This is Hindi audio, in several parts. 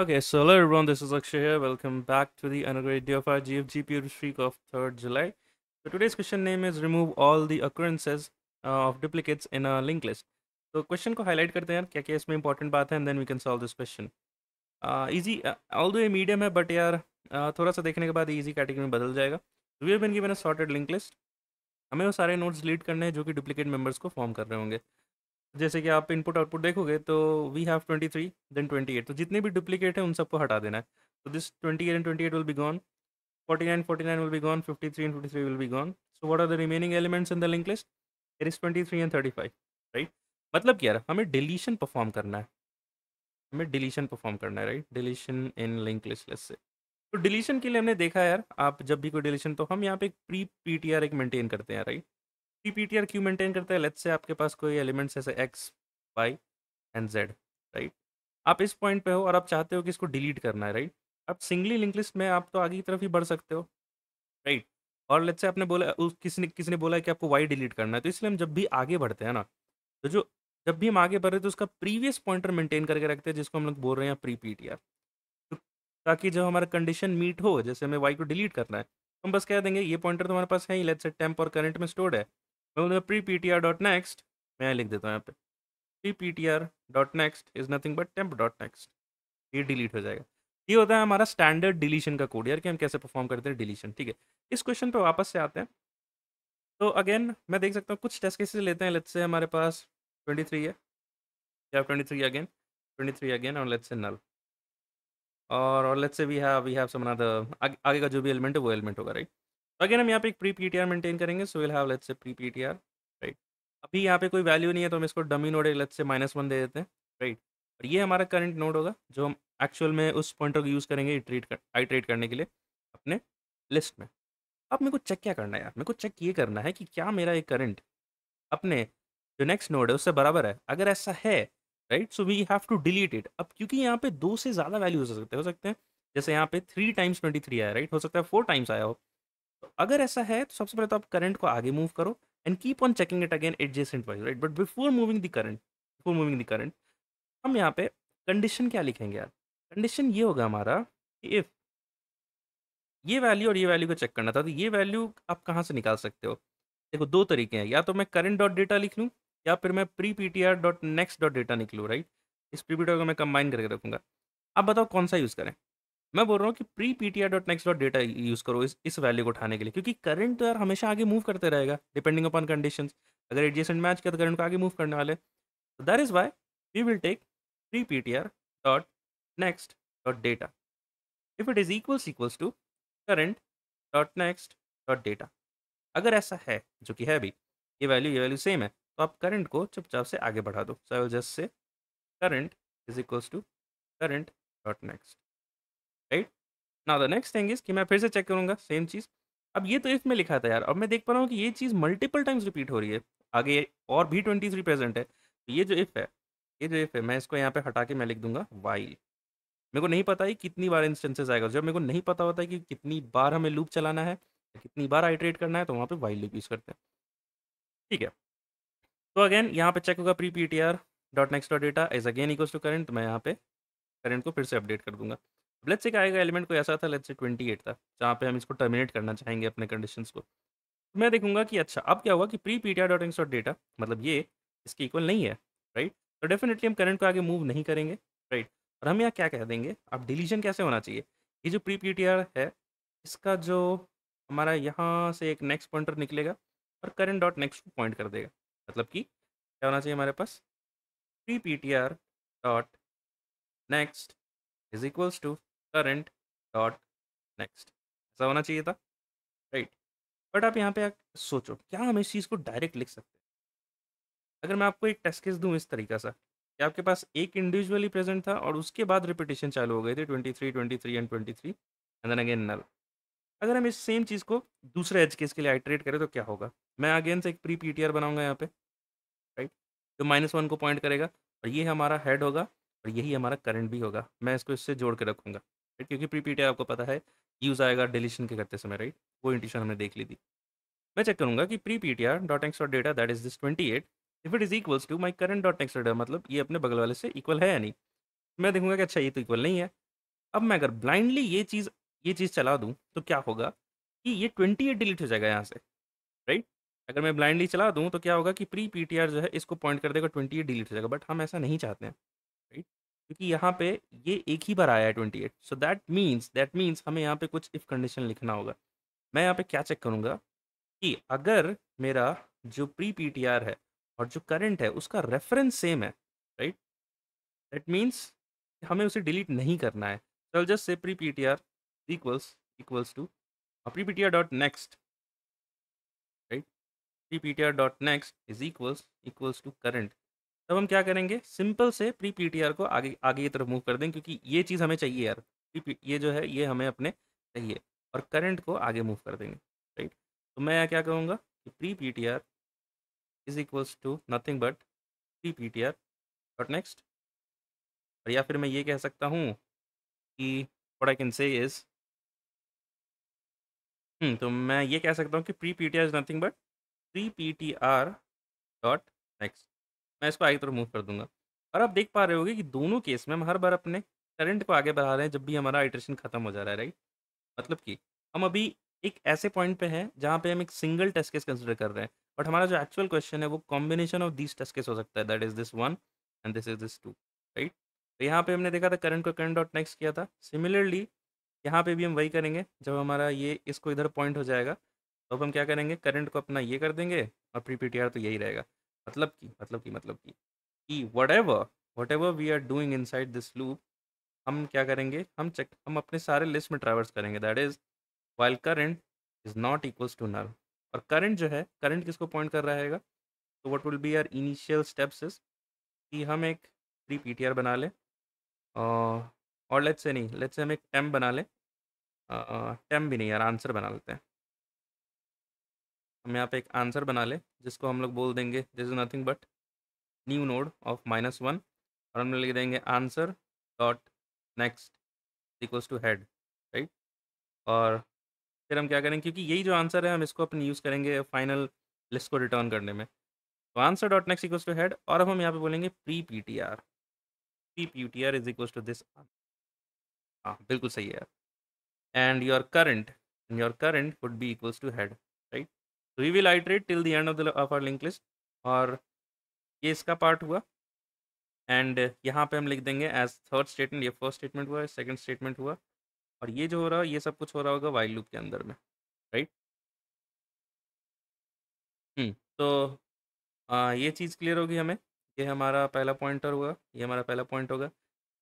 Okay, so hello everyone, this is Akshay here. Welcome back to the another video of our GFGPU streak of 3rd July. So today's question name is remove all the occurrences uh, of duplicates in a linked list. So question ko highlight karte hain, kya kya isme important baat hai and then we can solve this question. Uh, easy, uh, although a medium hai, but yaar, uh, thora sa dekhne ke baad easy category mein badal jayega. So we have been given a sorted link list. हमें वो sare nodes delete karne hai, jo ki duplicate members ko form kar rahe honge. जैसे कि आप इनपुट आउटपुट देखोगे तो we have twenty three then twenty eight तो जितने भी डुप्लीकेट हैं उन सबको हटा देना है तो this twenty eight and twenty eight will be gone forty nine forty nine will be gone fifty three and fifty three will be gone so what are the remaining elements in the link list it is twenty three and thirty five right मतलब क्या हमें डिलीशन परफॉर्म करना है हमें डिलीशन परफॉर्म करना है right deletion in link list list से तो डिलीशन के लिए हमने देखा यार आप जब भी कोई डिलीशन तो हम यहाँ पे पी प्री आर एक मेंटेन करते हैं right P P T R Q maintain करता है लेट्स से आपके पास कोई एलिमेंट्स ऐसे X Y and Z right आप इस पॉइंट पे हो और आप चाहते हो कि इसको डिलीट करना है राइट अब सिंगली लिंक लिस्ट में आप तो आगे की तरफ ही बढ़ सकते हो राइट और लेट्स से आपने बोला उस किसी ने किसी ने बोला कि आपको वाई डिलीट करना है तो इसलिए हम जब भी आगे बढ़ते हैं ना तो जो जब भी हम आगे बढ़ रहे तो उसका प्रीवियस पॉइंटर मेंटेन करके रखते हैं जिसको हम लोग बोल रहे हैं प्री पी टी आर ताकि जब हमारा कंडीशन मीट हो जैसे हमें वाई को डिलीट करना है तो हम बस कह देंगे ये पॉइंटर तो हमारे पास है ही लेट्स से टेम्प और करंट में स्टोर्ड है मैं pre P T R dot next मैं लिख देता हूँ यहाँ पे pre P T R dot next is nothing but temp dot next ये डिलीट हो जाएगा ये होता है हमारा स्टैंडर्ड डिलीशन का कोड यार कि हम कैसे परफॉर्म करते हैं डिलीशन ठीक है इस क्वेश्चन पे वापस से आते हैं तो अगेन मैं देख सकता हूँ कुछ टेस्ट केसेस लेते हैं लेट्स से हमारे पास थ्री है या थ्री अगेन थ्री अगेन और लेट्स से नल और और let's say we have we have some another आगे का जो भी एलिमेंट है वो एलिमेंट होगा राइट तो अगेन हम यहाँ पे एक प्री पी मेंटेन करेंगे so will have let's say pre P right अभी यहाँ पे कोई वैल्यू नहीं है तो हम इसको dummy node let's say minus one दे देते हैं राइट और ये हमारा करंट नोड होगा जो हम एक्चुअल में उस पॉइंटर को यूज़ करेंगे ट्रीट कर आई ट्रीट करने के लिए अपने लिस्ट में अब मेरे को चेक क्या करना है यार मेरे को चेक ये करना है कि क्या मेरा ये करंट अपने जो नेक्स्ट नोड है उससे बराबर है अगर ऐसा है right so we have to delete it अब क्योंकि यहाँ पे दो से ज़्यादा वैल्यूज हो सकते हो सकते हैं जैसे यहाँ पे थ्री टाइम्स ट्वेंटी थ्री आया राइट हो सकता है फोर टाइम्स आया हो तो अगर ऐसा है तो सबसे पहले तो आप करंट को आगे मूव करो and keep on checking it again adjacent wise right but before moving the current before moving the current हम यहाँ पे कंडीशन क्या लिखेंगे यार कंडीशन ये होगा हमारा कि इफ़ ये वैल्यू और ये वैल्यू को चेक करना था तो ये वैल्यू आप कहाँ से निकाल सकते हो देखो दो तरीके हैं या तो मैं करंट डॉट डेटा लिख लूँ या फिर मैं pre P T R dot next dot data निकलूँ राइट इस पी को मैं कंबाइन करके रखूँगा आप बताओ कौन सा यूज़ करें मैं बोल रहा हूँ कि pre P T R dot next dot data use करो इस इस वैल्यू को उठाने के लिए क्योंकि करंट तो यार हमेशा आगे मूव करते रहेगा डिपेंडिंग अपॉन कंडीशन अगर एडजेसेंट मैच किया तो करंट को आगे मूव करने वाले that is why we will take pre P T R dot next dot data if it is equals equals to current dot next dot data अगर ऐसा है जो कि है अभी ये वैल्यू ये वैल्यू सेम है तो आप करंट को चुपचाप से आगे बढ़ा दो so I will just say current is equals to current dot next right ना द नेक्स्ट थिंग इज कि मैं फिर से चेक करूंगा सेम चीज़ अब ये तो इफ में लिखा था यार अब मैं देख पा रहा हूँ कि ये चीज़ मल्टीपल टाइम्स रिपीट हो रही है आगे और भी ट्वेंटी थ्री प्रेजेंट है तो ये जो इफ़ है ये जो इफ़ है मैं इसको यहाँ पे हटा के मैं लिख दूंगा वाई मेरे को नहीं पता है कितनी बार इंस्टेंसेज आएगा जब मेरे को नहीं पता होता है कि कितनी बार हमें लूप चलाना है कितनी बार आइट्रेट करना है तो वहाँ पे वाई लूप यूज़ करते हैं ठीक है तो अगेन यहाँ पे चेक होगा pre P T R dot next dot data is again equals to current तो मैं यहाँ पे करेंट को फिर से अपडेट कर दूंगा लेट्स से आएगा एलिमेंट कोई ऐसा था लेट्स से ट्वेंटी एट था जहाँ पे हम इसको टर्मिनेट करना चाहेंगे अपने कंडीशन को मैं देखूंगा कि अच्छा अब क्या हुआ कि pre P T R dot इंस डॉट डेटा मतलब ये इसके इक्वल नहीं है राइट तो डेफिनेटली हम करंट को आगे मूव नहीं करेंगे राइट और हम यहाँ क्या कह देंगे अब डिलीजन कैसे होना चाहिए ये जो प्री पी टी आर है इसका जो हमारा यहाँ से एक नेक्स्ट पॉइंटर निकलेगा और करंट डॉट नेक्स्ट को पॉइंट कर देगा मतलब कि क्या होना चाहिए हमारे पास pre P T R dot next is equals to current dot next ऐसा होना चाहिए था राइट बट आप यहाँ पे सोचो क्या हम इस चीज़ को डायरेक्ट लिख सकते हैं अगर मैं आपको एक टेस्ट केस दूँ इस तरीका सा कि आपके पास एक इंडिविजुअली प्रेजेंट था और उसके बाद रिपीटेशन चालू हो गए थे twenty three twenty three and twenty three and then again null अगर हम इस सेम चीज़ को दूसरे एज केस के लिए आइट्रेट करें तो क्या होगा मैं अगेन से एक प्री पी टी आर बनाऊंगा यहाँ पे राइट जो माइनस वन को पॉइंट करेगा और ये हमारा हेड होगा और यही हमारा करंट भी होगा मैं इसको इससे जोड़ के रखूँगा राइट क्योंकि प्री पीटीआई आपको पता है यूज़ आएगा डिलीशन के करते समय राइट वो इंटीशन हमने देख ली थी मैं चेक करूँगा कि pre P T R dot X dot data that is this twenty eight if it is equals to my current dot X data मतलब ये अपने बगल वाले से इक्वल है या नहीं मैं देखूंगा कि अच्छा ये तो इक्वल नहीं है अब मैं अगर ब्लाइंडली ये चीज़ ये चीज़ चला दूँ तो क्या होगा कि ये ट्वेंटी एट डिलीट हो जाएगा यहाँ से राइट अगर मैं ब्लाइंडली चला दूँ तो क्या होगा कि प्री पी टी आर जो है इसको पॉइंट कर देगा ट्वेंटी एट डिलीट हो जाएगा बट हम ऐसा नहीं चाहते हैं क्योंकि यहाँ पे ये एक ही बार आया है twenty eight so that means that means हमें यहाँ पे कुछ इफ़ कंडीशन लिखना होगा मैं यहाँ पे क्या चेक करूँगा कि अगर मेरा जो प्री पी टी आर है और जो करंट है उसका रेफरेंस सेम है राइट दैट मीन्स हमें उसे डिलीट नहीं करना है चल just say pre P T R equals equals to pre P T R dot next right pre P T R dot next is equals equals to current तब हम क्या करेंगे सिंपल से प्री पीटीआर को आगे आगे की तरफ मूव कर दें क्योंकि ये चीज़ हमें चाहिए यार ये जो है ये हमें अपने चाहिए और करंट को आगे मूव कर देंगे राइट तो मैं क्या कहूँगा कि pre P T R is equals to nothing but pre P T R dot next और या फिर मैं ये कह सकता हूँ कि what I can say is तो मैं ये कह सकता हूँ कि pre P T R is nothing but pre P T R dot next मैं इसको आगे तरफ मूव कर दूंगा और आप देख पा रहे होगे कि दोनों केस में हम हर बार अपने करंट को आगे बढ़ा रहे हैं जब भी हमारा आइट्रेशन खत्म हो जा रहा है राइट मतलब कि हम अभी एक ऐसे पॉइंट पे हैं जहाँ पे हम एक सिंगल टेस्ट केस कंसिडर कर रहे हैं बट हमारा जो एक्चुअल क्वेश्चन है वो combination of this test case हो सकता है that is this one and this is this two right तो यहाँ पे हमने देखा था करंट को करंट डॉट नेक्स्ट किया था सिमिलरली यहाँ पे भी हम वही करेंगे जब हमारा ये इसको इधर पॉइंट हो जाएगा तो अब हम क्या करेंगे करंट को अपना ये कर देंगे और प्री पी तो यही रहेगा मतलब, मतलब, मतलब कि मतलब कि मतलब कि कि whatever whatever we are doing inside this loop हम क्या करेंगे हम चेक हम अपने सारे लिस्ट में ट्रैवर्स करेंगे that is while current is not equals to null और करंट जो है करंट किसको पॉइंट कर रहा है तो what will be our initial steps is कि हम एक थ्री पी बना लें और लेट्स से नहीं लेट्स से हम एक टेम बना लें टेम भी नहीं यार आंसर बना लेते हैं हम यहाँ पे एक आंसर बना लें जिसको हम लोग बोल देंगे this is nothing but new node of minus one और हम लिख देंगे answer dot next equals to head right और फिर हम क्या करेंगे क्योंकि यही जो आंसर है हम इसको अपन यूज़ करेंगे फाइनल लिस्ट को रिटर्न करने में तो answer dot next equals to head और अब हम यहाँ पे बोलेंगे pre P T R pre P T R is equals to this हाँ बिल्कुल सही है and your current your current would be equals to head तो we will iterate till the end of the of our link list और ये इसका पार्ट हुआ एंड यहाँ पे हम लिख देंगे एज थर्ड स्टेटमेंट ये फर्स्ट स्टेटमेंट हुआ सेकंड स्टेटमेंट हुआ और ये जो हो रहा है ये सब कुछ हो रहा होगा वाइल लूप के अंदर में राइट हम्म, तो आ, ये चीज़ क्लियर होगी हमें ये हमारा पहला पॉइंटर हुआ ये हमारा पहला पॉइंट होगा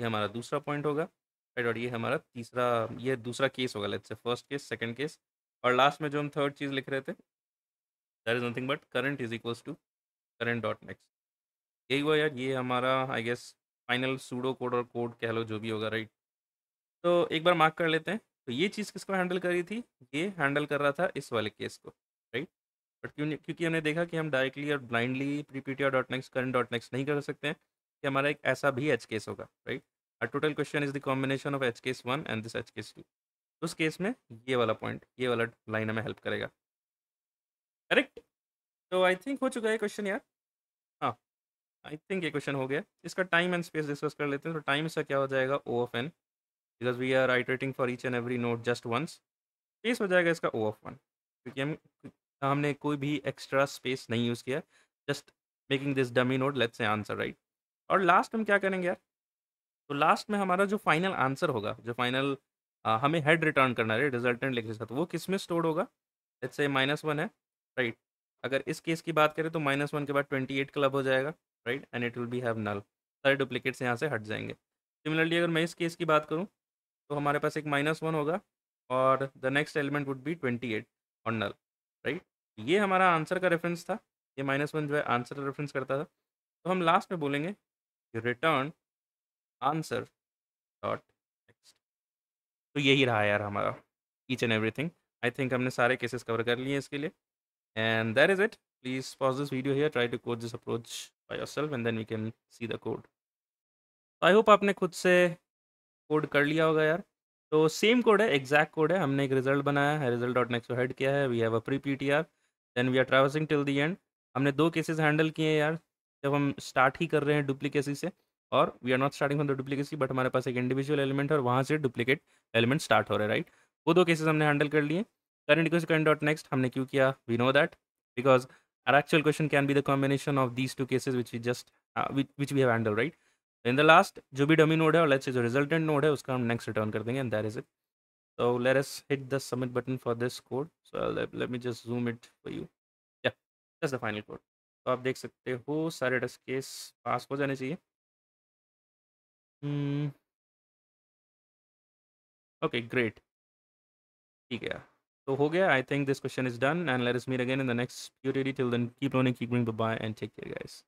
ये हमारा दूसरा पॉइंट होगा राइट और ये हमारा तीसरा ये दूसरा केस होगा let's say first case second case और लास्ट में जो हम थर्ड चीज़ लिख रहे थे that is nothing but current is equals to current dot next यही हुआ यार ये हमारा I guess final pseudo code और कोड कह लो जो भी होगा राइट तो एक बार मार्क कर लेते हैं तो ये चीज़ किसको हैंडल कर रही थी ये हैंडल कर रहा था इस वाले केस को राइट बट क्यों क्योंकि हमने देखा कि हम डायरेक्टली और blindly pre P T dot next current dot next नहीं कर सकते हैं कि हमारा एक ऐसा भी एच केस होगा right uh total question is the combination of edge case one and this edge case two उस केस में ये वाला पॉइंट ये वाला लाइन हमें हेल्प करेगा करेक्ट तो आई थिंक हो चुका है क्वेश्चन यार हाँ आई थिंक ये क्वेश्चन हो गया इसका टाइम एंड स्पेस डिस्कस कर लेते हैं तो टाइम इसका क्या हो जाएगा O of N because we are iterating for each and every node just once space हो जाएगा इसका ओ ऑफ वन क्योंकि हम हमने कोई भी एक्स्ट्रा स्पेस नहीं यूज़ किया just making this dummy node let's a answer right और लास्ट हम क्या करेंगे यार तो लास्ट में हमारा जो फाइनल आंसर होगा जो फाइनल हमें हेड रिटर्न करना है रिजल्टेंट लिख के साथ वो किस में स्टोर होगा लेट्स ए माइनस वन है राइट अगर इस केस की बात करें तो माइनस वन के बाद ट्वेंटी एट क्लब हो जाएगा right and it will be have null सारे डुप्लीकेट्स यहाँ से हट जाएंगे सिमिलरली अगर मैं इस केस की बात करूँ तो हमारे पास एक माइनस वन होगा और the next element would be twenty eight और नल राइट ये हमारा आंसर का रेफरेंस था ये माइनस वन जो है आंसर का रेफरेंस करता था तो हम लास्ट में बोलेंगे रिटर्न आंसर डॉट नेक्स्ट तो यही रहा यार हमारा each and everything I think हमने सारे केसेस कवर कर लिए इसके लिए And that is it. Please pause this video here. Try to code this approach by yourself and then we can see the code. I hope आपने खुद से कोड कर लिया होगा यार तो सेम कोड है एग्जैक्ट कोड है हमने एक रिजल्ट बनाया है रिजल्ट डॉट नेक्स्ट हेड किया है we have a pre P T R then we are traversing till the end हमने दो केसेस हैंडल किए हैं यार जब हम स्टार्ट ही कर रहे हैं डुप्लीकेसी से और we are not starting from the duplicacy but हमारे पास एक इंडिविजुअल एलिमेंट है और वहाँ से डुप्लीकेट एलिमेंट स्टार्ट हो रहे हैं राइट वो दो केसेस हमने हैंडल कर लिए current equals current dot next हमने क्यों किया we know that because our actual question can be the combination of these two cases which we just uh, which, which we have handled right in the last जो भी डमी नोड है और लेट्स से जो रिजल्टेंट नोड है उसका हम नेक्स्ट रिटर्न कर देंगे and that is it so let us hit the submit button for this code so let, let me just zoom it for you yeah that's the final code तो आप देख सकते हो सारे टेस्ट केस पास हो जाने चाहिए ओके ग्रेट ठीक है So ho I think this question is done and let us meet again in the next POTD. Till then, keep learning, keep growing. Bye-bye and take care, guys.